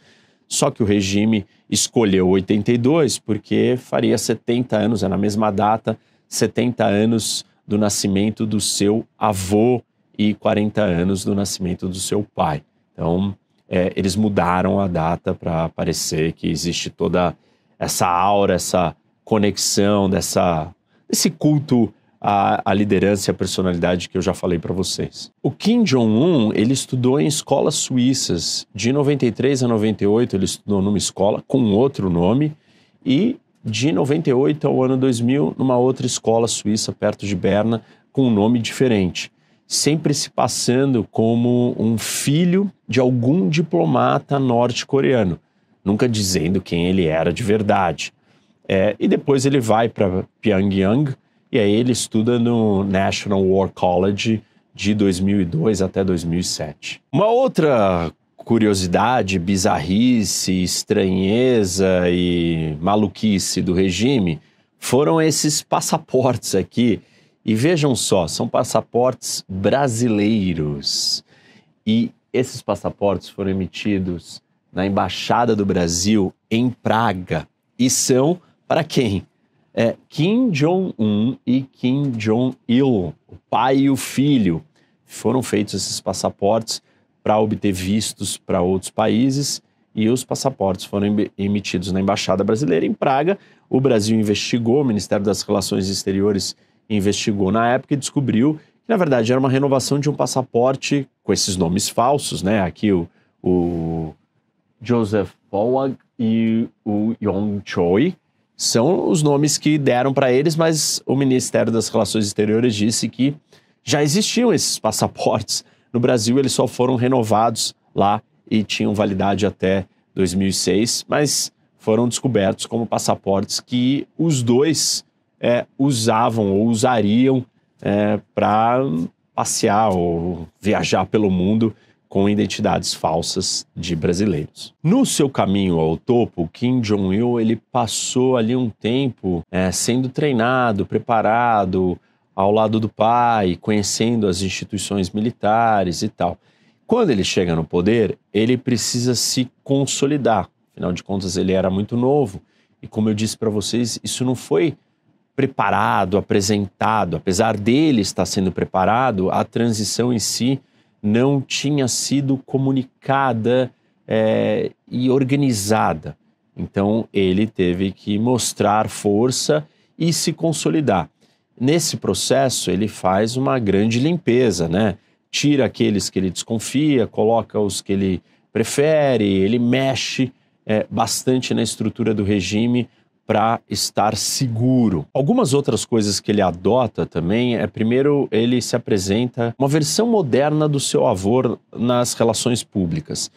Só que o regime escolheu 82 porque faria 70 anos, é na mesma data, 70 anos do nascimento do seu avô e 40 anos do nascimento do seu pai. Então, é, eles mudaram a data para parecer que existe toda essa aura, essa conexão, dessa, esse culto a, a liderança e a personalidade que eu já falei para vocês. O Kim Jong-un, ele estudou em escolas suíças. De 93 a 98, ele estudou numa escola com outro nome e de 98 ao ano 2000, numa outra escola suíça perto de Berna, com um nome diferente, sempre se passando como um filho de algum diplomata norte-coreano, nunca dizendo quem ele era de verdade. É, e depois ele vai para Pyongyang, e aí ele estuda no National War College de 2002 até 2007. Uma outra curiosidade, bizarrice, estranheza e maluquice do regime foram esses passaportes aqui. E vejam só, são passaportes brasileiros. E esses passaportes foram emitidos na Embaixada do Brasil em Praga e são para quem? é Kim Jong-un e Kim Jong-il, o pai e o filho. Foram feitos esses passaportes para obter vistos para outros países e os passaportes foram emitidos na Embaixada Brasileira em Praga. O Brasil investigou, o Ministério das Relações Exteriores investigou na época e descobriu que, na verdade, era uma renovação de um passaporte com esses nomes falsos, né? Aqui o, o Joseph Powag e o Yong Choi, são os nomes que deram para eles, mas o Ministério das Relações Exteriores disse que já existiam esses passaportes no Brasil, eles só foram renovados lá e tinham validade até 2006, mas foram descobertos como passaportes que os dois é, usavam ou usariam é, para passear ou viajar pelo mundo com identidades falsas de brasileiros. No seu caminho ao topo, Kim Jong-il ele passou ali um tempo é, sendo treinado, preparado, ao lado do pai, conhecendo as instituições militares e tal. Quando ele chega no poder, ele precisa se consolidar. Afinal de contas, ele era muito novo e, como eu disse para vocês, isso não foi preparado, apresentado. Apesar dele estar sendo preparado, a transição em si não tinha sido comunicada é, e organizada. Então ele teve que mostrar força e se consolidar. Nesse processo, ele faz uma grande limpeza, né? Tira aqueles que ele desconfia, coloca os que ele prefere, ele mexe é, bastante na estrutura do regime para estar seguro. Algumas outras coisas que ele adota também é, primeiro, ele se apresenta uma versão moderna do seu avô nas relações públicas.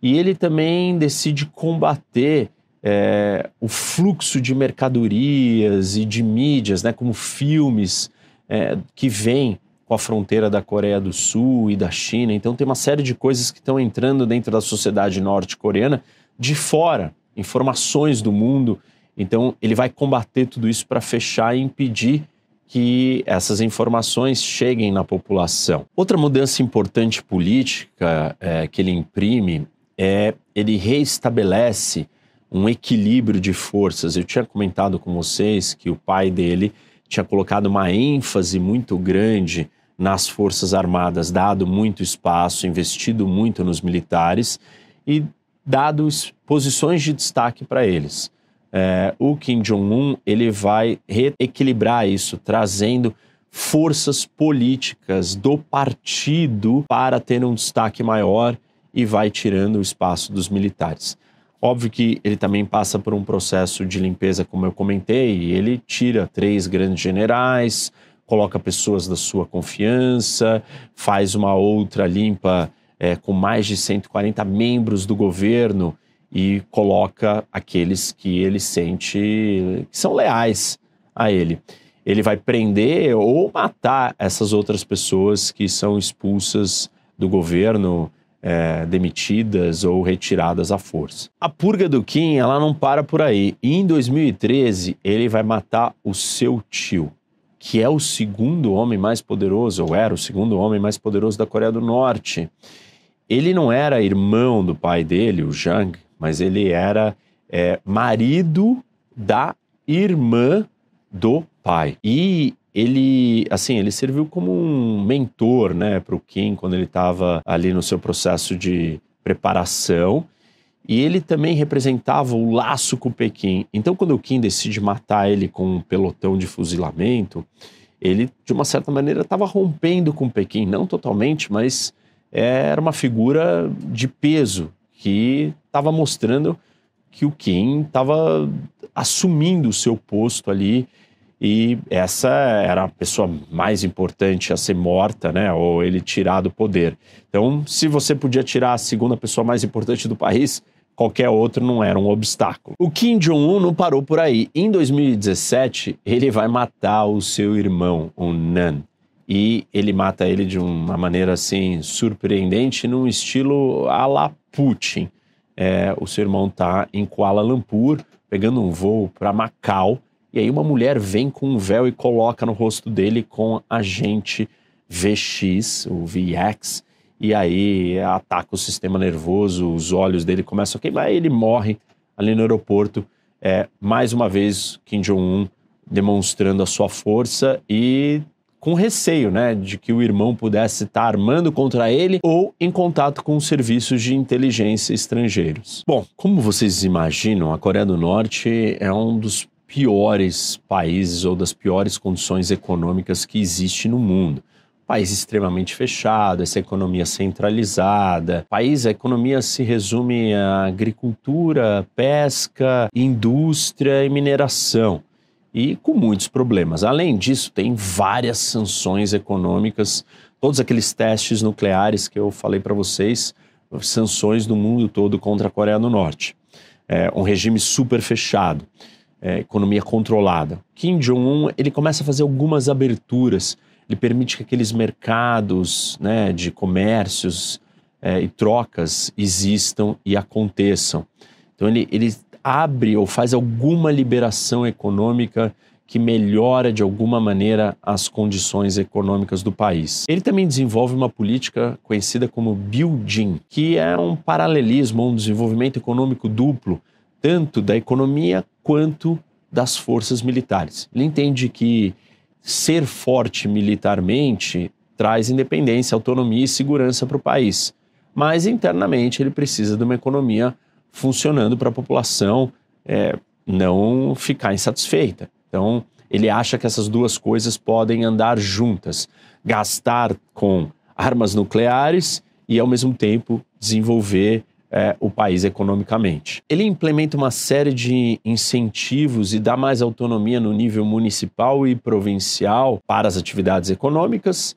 E ele também decide combater é, o fluxo de mercadorias e de mídias, né, como filmes é, que vêm com a fronteira da Coreia do Sul e da China. Então, tem uma série de coisas que estão entrando dentro da sociedade norte-coreana de fora, informações do mundo então, ele vai combater tudo isso para fechar e impedir que essas informações cheguem na população. Outra mudança importante política é, que ele imprime é ele reestabelece um equilíbrio de forças. Eu tinha comentado com vocês que o pai dele tinha colocado uma ênfase muito grande nas forças armadas, dado muito espaço, investido muito nos militares e dado posições de destaque para eles é, o Kim Jong-un ele vai reequilibrar isso, trazendo forças políticas do partido para ter um destaque maior e vai tirando o espaço dos militares. Óbvio que ele também passa por um processo de limpeza, como eu comentei, e ele tira três grandes generais, coloca pessoas da sua confiança, faz uma outra limpa é, com mais de 140 membros do governo e coloca aqueles que ele sente que são leais a ele. Ele vai prender ou matar essas outras pessoas que são expulsas do governo, é, demitidas ou retiradas à força. A purga do Kim ela não para por aí. E em 2013 ele vai matar o seu tio, que é o segundo homem mais poderoso, ou era o segundo homem mais poderoso da Coreia do Norte. Ele não era irmão do pai dele, o Jang, mas ele era é, marido da irmã do pai. E ele, assim, ele serviu como um mentor, né, para o Kim quando ele estava ali no seu processo de preparação. E ele também representava o laço com o Pequim. Então, quando o Kim decide matar ele com um pelotão de fuzilamento, ele, de uma certa maneira, estava rompendo com o Pequim, não totalmente, mas é, era uma figura de peso que estava mostrando que o Kim estava assumindo o seu posto ali e essa era a pessoa mais importante a ser morta, né? Ou ele tirar do poder. Então, se você podia tirar a segunda pessoa mais importante do país, qualquer outro não era um obstáculo. O Kim Jong-un não parou por aí. Em 2017, ele vai matar o seu irmão, o Nan e ele mata ele de uma maneira assim surpreendente, num estilo a la Putin. É, o seu irmão está em Kuala Lumpur, pegando um voo para Macau, e aí uma mulher vem com um véu e coloca no rosto dele com agente VX, o VX, e aí ataca o sistema nervoso, os olhos dele começam a queimar, ele morre ali no aeroporto. É, mais uma vez, Kim Jong-un demonstrando a sua força e com receio, né, de que o irmão pudesse estar armando contra ele ou em contato com serviços de inteligência estrangeiros. Bom, como vocês imaginam, a Coreia do Norte é um dos piores países ou das piores condições econômicas que existe no mundo país extremamente fechado, essa economia centralizada. País, a economia se resume a agricultura, pesca, indústria e mineração e com muitos problemas. Além disso, tem várias sanções econômicas, todos aqueles testes nucleares que eu falei para vocês, sanções do mundo todo contra a Coreia do Norte. É um regime super fechado, é, economia controlada. Kim Jong-un ele começa a fazer algumas aberturas, ele permite que aqueles mercados né, de comércios é, e trocas existam e aconteçam. Então ele, ele abre ou faz alguma liberação econômica que melhora de alguma maneira as condições econômicas do país. Ele também desenvolve uma política conhecida como building, que é um paralelismo, um desenvolvimento econômico duplo, tanto da economia quanto das forças militares. Ele entende que ser forte militarmente traz independência, autonomia e segurança para o país, mas internamente ele precisa de uma economia funcionando para a população é, não ficar insatisfeita. Então, ele acha que essas duas coisas podem andar juntas: gastar com armas nucleares e, ao mesmo tempo, desenvolver é, o país economicamente. Ele implementa uma série de incentivos e dá mais autonomia no nível municipal e provincial para as atividades econômicas.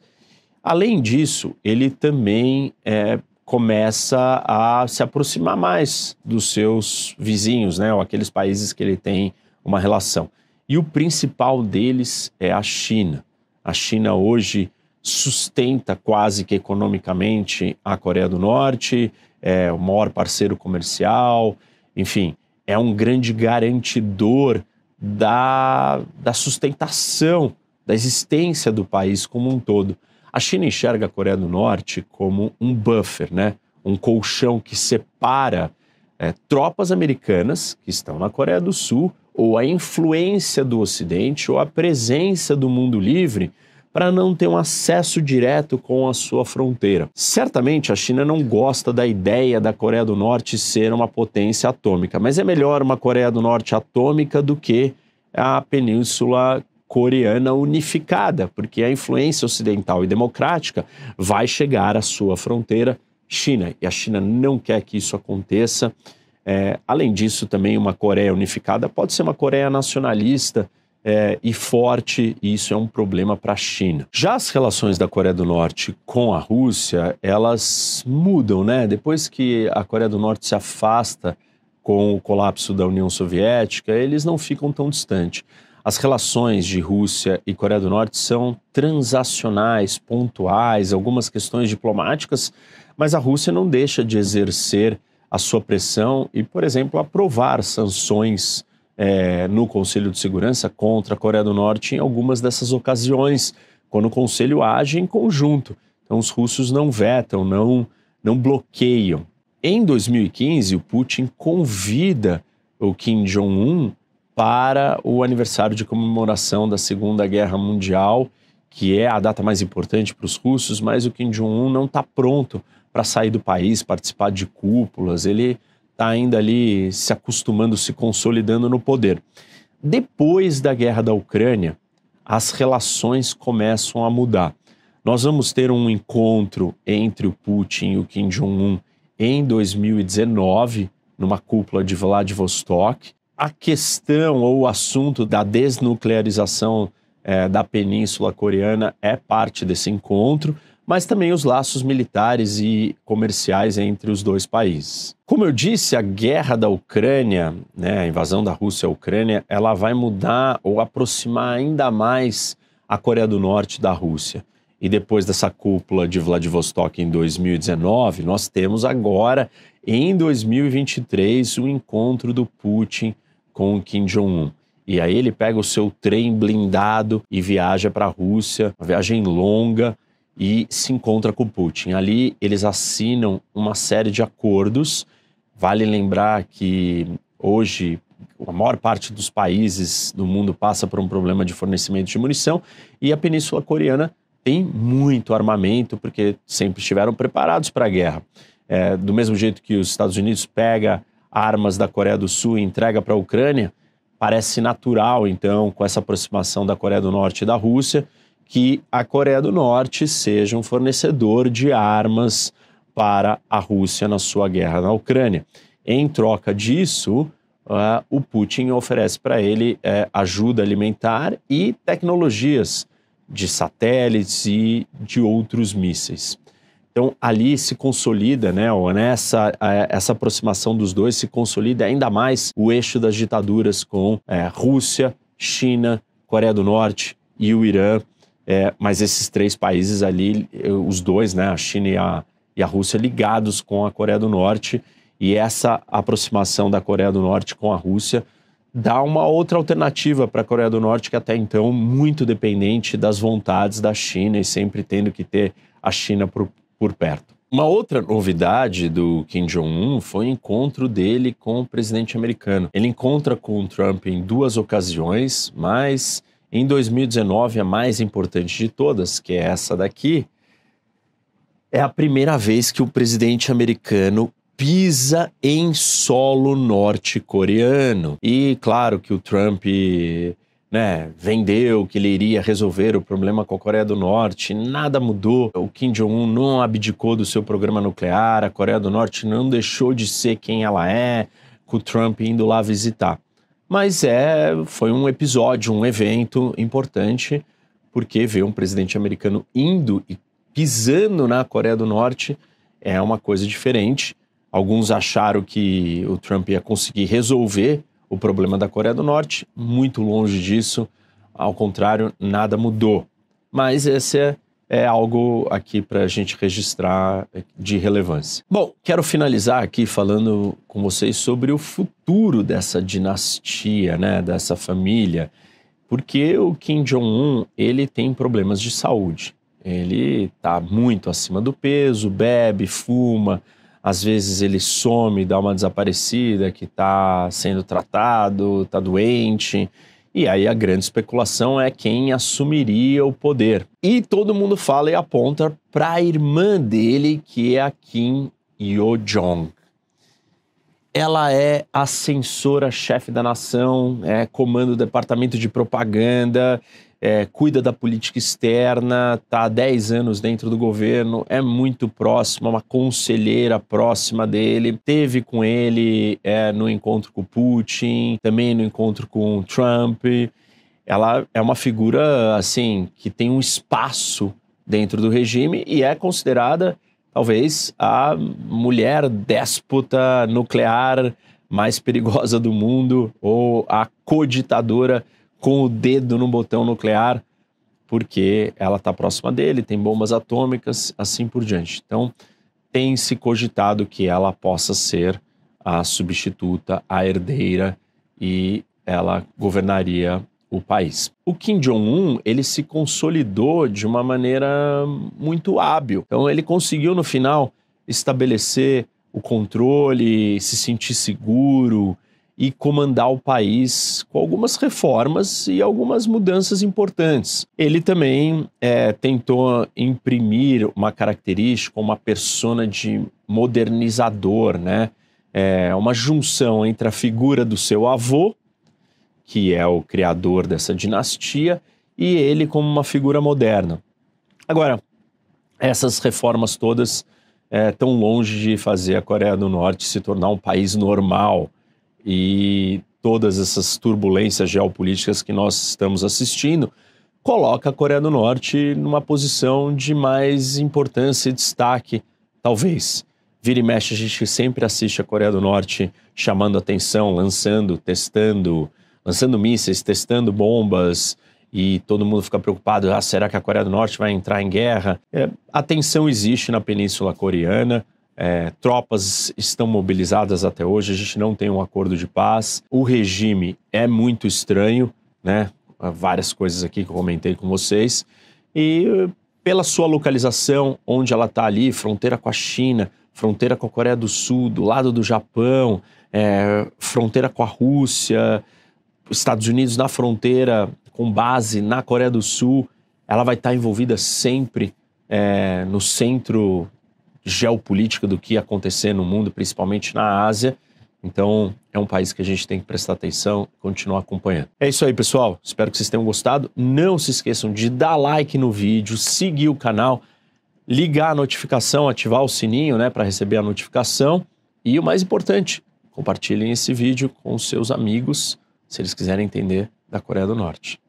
Além disso, ele também é, começa a se aproximar mais dos seus vizinhos, né, ou aqueles países que ele tem uma relação. E o principal deles é a China. A China hoje sustenta quase que economicamente a Coreia do Norte, é o maior parceiro comercial, enfim, é um grande garantidor da, da sustentação, da existência do país como um todo. A China enxerga a Coreia do Norte como um buffer, né? um colchão que separa é, tropas americanas que estão na Coreia do Sul, ou a influência do Ocidente, ou a presença do mundo livre, para não ter um acesso direto com a sua fronteira. Certamente a China não gosta da ideia da Coreia do Norte ser uma potência atômica, mas é melhor uma Coreia do Norte atômica do que a península coreana unificada, porque a influência ocidental e democrática vai chegar à sua fronteira, China. E a China não quer que isso aconteça. É, além disso, também uma Coreia unificada pode ser uma Coreia nacionalista é, e forte, e isso é um problema para a China. Já as relações da Coreia do Norte com a Rússia, elas mudam, né? Depois que a Coreia do Norte se afasta com o colapso da União Soviética, eles não ficam tão distantes. As relações de Rússia e Coreia do Norte são transacionais, pontuais, algumas questões diplomáticas, mas a Rússia não deixa de exercer a sua pressão e, por exemplo, aprovar sanções é, no Conselho de Segurança contra a Coreia do Norte em algumas dessas ocasiões, quando o Conselho age em conjunto. Então, os russos não vetam, não, não bloqueiam. Em 2015, o Putin convida o Kim Jong-un para o aniversário de comemoração da Segunda Guerra Mundial, que é a data mais importante para os russos, mas o Kim Jong-un não está pronto para sair do país, participar de cúpulas, ele está ainda ali se acostumando, se consolidando no poder. Depois da guerra da Ucrânia, as relações começam a mudar. Nós vamos ter um encontro entre o Putin e o Kim Jong-un em 2019, numa cúpula de Vladivostok a questão ou o assunto da desnuclearização é, da Península Coreana é parte desse encontro, mas também os laços militares e comerciais entre os dois países. Como eu disse, a guerra da Ucrânia, né, a invasão da Rússia à Ucrânia, ela vai mudar ou aproximar ainda mais a Coreia do Norte da Rússia. E depois dessa cúpula de Vladivostok em 2019, nós temos agora, em 2023, o encontro do Putin com o Kim Jong-un. E aí ele pega o seu trem blindado e viaja para a Rússia, uma viagem longa, e se encontra com Putin. Ali eles assinam uma série de acordos. Vale lembrar que hoje a maior parte dos países do mundo passa por um problema de fornecimento de munição e a Península Coreana tem muito armamento porque sempre estiveram preparados para a guerra. É, do mesmo jeito que os Estados Unidos pega armas da Coreia do Sul e entrega para a Ucrânia, parece natural, então, com essa aproximação da Coreia do Norte e da Rússia, que a Coreia do Norte seja um fornecedor de armas para a Rússia na sua guerra na Ucrânia. Em troca disso, uh, o Putin oferece para ele uh, ajuda alimentar e tecnologias de satélites e de outros mísseis. Então ali se consolida, né, nessa essa aproximação dos dois se consolida ainda mais o eixo das ditaduras com é, Rússia, China, Coreia do Norte e o Irã. É, mas esses três países ali, eh, os dois, né, a China e a, e a Rússia, ligados com a Coreia do Norte, e essa aproximação da Coreia do Norte com a Rússia dá uma outra alternativa para a Coreia do Norte, que até então muito dependente das vontades da China e sempre tendo que ter a China por, por perto. Uma outra novidade do Kim Jong-un foi o encontro dele com o presidente americano. Ele encontra com o Trump em duas ocasiões, mas em 2019, a mais importante de todas, que é essa daqui, é a primeira vez que o presidente americano pisa em solo norte-coreano. E claro que o Trump né, vendeu que ele iria resolver o problema com a Coreia do Norte, nada mudou. O Kim Jong-un não abdicou do seu programa nuclear, a Coreia do Norte não deixou de ser quem ela é, com o Trump indo lá visitar. Mas é, foi um episódio, um evento importante, porque ver um presidente americano indo e pisando na Coreia do Norte é uma coisa diferente. Alguns acharam que o Trump ia conseguir resolver o problema da Coreia do Norte, muito longe disso, ao contrário, nada mudou. Mas esse é, é algo aqui para a gente registrar é, de relevância. Bom, quero finalizar aqui falando com vocês sobre o futuro dessa dinastia, né, dessa família, porque o Kim Jong-un ele tem problemas de saúde. Ele está muito acima do peso, bebe, fuma, às vezes ele some, dá uma desaparecida, que está sendo tratado, está doente. E aí a grande especulação é quem assumiria o poder. E todo mundo fala e aponta para a irmã dele, que é a Kim Yo Jong. Ela é a censora chefe da nação, é comando do departamento de propaganda, é, cuida da política externa, está há 10 anos dentro do governo, é muito próxima, é uma conselheira próxima dele, teve com ele é, no encontro com Putin, também no encontro com Trump. Ela é uma figura assim que tem um espaço dentro do regime e é considerada talvez a mulher déspota nuclear mais perigosa do mundo ou a coditadora com o dedo no botão nuclear, porque ela está próxima dele, tem bombas atômicas, assim por diante. Então, tem se cogitado que ela possa ser a substituta, a herdeira e ela governaria o país. O Kim Jong-un, ele se consolidou de uma maneira muito hábil. Então ele conseguiu no final estabelecer o controle, se sentir seguro, e comandar o país com algumas reformas e algumas mudanças importantes. Ele também é, tentou imprimir uma característica, uma persona de modernizador, né? É uma junção entre a figura do seu avô, que é o criador dessa dinastia, e ele como uma figura moderna. Agora, essas reformas todas estão é, tão longe de fazer a Coreia do Norte se tornar um país normal e todas essas turbulências geopolíticas que nós estamos assistindo, coloca a Coreia do Norte numa posição de mais importância e destaque, talvez. Vira e mexe, a gente sempre assiste a Coreia do Norte chamando atenção, lançando, testando, lançando mísseis, testando bombas, e todo mundo fica preocupado: ah, será que a Coreia do Norte vai entrar em guerra? É, a tensão existe na Península Coreana, é, tropas estão mobilizadas até hoje, a gente não tem um acordo de paz. O regime é muito estranho, né? Há várias coisas aqui que eu comentei com vocês. E pela sua localização, onde ela está ali, fronteira com a China, fronteira com a Coreia do Sul, do lado do Japão, é, fronteira com a Rússia, Estados Unidos na fronteira com base na Coreia do Sul, ela vai estar tá envolvida sempre é, no centro geopolítica do que ia acontecer no mundo, principalmente na Ásia. Então, é um país que a gente tem que prestar atenção e continuar acompanhando. É isso aí, pessoal. Espero que vocês tenham gostado. Não se esqueçam de dar like no vídeo, seguir o canal, ligar a notificação, ativar o sininho, né, para receber a notificação. E o mais importante, compartilhem esse vídeo com os seus amigos, se eles quiserem entender da Coreia do Norte.